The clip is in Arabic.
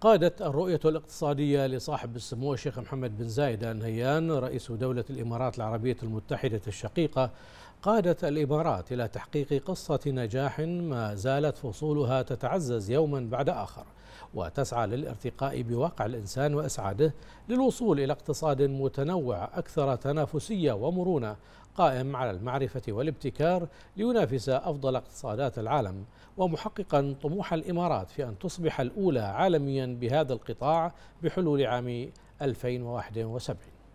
قادت الرؤية الاقتصادية لصاحب السمو الشيخ محمد بن زايد آل نهيان رئيس دولة الإمارات العربية المتحدة الشقيقة قادت الإمارات إلى تحقيق قصة نجاح ما زالت فصولها تتعزز يوما بعد آخر وتسعى للارتقاء بواقع الإنسان وأسعاده للوصول إلى اقتصاد متنوع أكثر تنافسية ومرونة قائم على المعرفة والابتكار لينافس أفضل اقتصادات العالم ومحققا طموح الإمارات في أن تصبح الأولى عالميا بهذا القطاع بحلول عام 2071